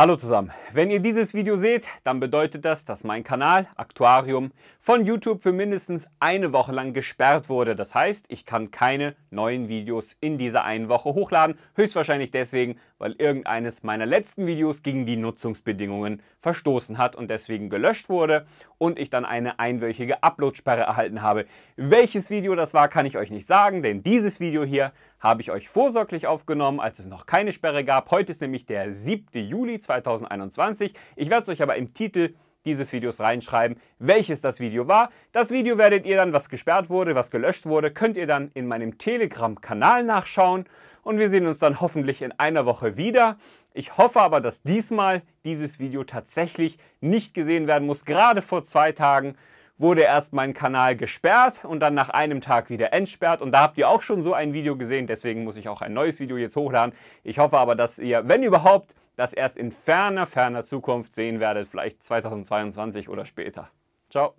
Hallo zusammen. Wenn ihr dieses Video seht, dann bedeutet das, dass mein Kanal Aktuarium von YouTube für mindestens eine Woche lang gesperrt wurde. Das heißt, ich kann keine neuen Videos in dieser einen Woche hochladen. Höchstwahrscheinlich deswegen, weil irgendeines meiner letzten Videos gegen die Nutzungsbedingungen verstoßen hat und deswegen gelöscht wurde und ich dann eine einwöchige Uploadsperre erhalten habe. Welches Video das war, kann ich euch nicht sagen, denn dieses Video hier habe ich euch vorsorglich aufgenommen, als es noch keine Sperre gab. Heute ist nämlich der 7. Juli 2021. Ich werde es euch aber im Titel dieses Videos reinschreiben, welches das Video war. Das Video werdet ihr dann, was gesperrt wurde, was gelöscht wurde, könnt ihr dann in meinem Telegram-Kanal nachschauen. Und wir sehen uns dann hoffentlich in einer Woche wieder. Ich hoffe aber, dass diesmal dieses Video tatsächlich nicht gesehen werden muss, gerade vor zwei Tagen wurde erst mein Kanal gesperrt und dann nach einem Tag wieder entsperrt. Und da habt ihr auch schon so ein Video gesehen, deswegen muss ich auch ein neues Video jetzt hochladen. Ich hoffe aber, dass ihr, wenn überhaupt, das erst in ferner, ferner Zukunft sehen werdet, vielleicht 2022 oder später. Ciao.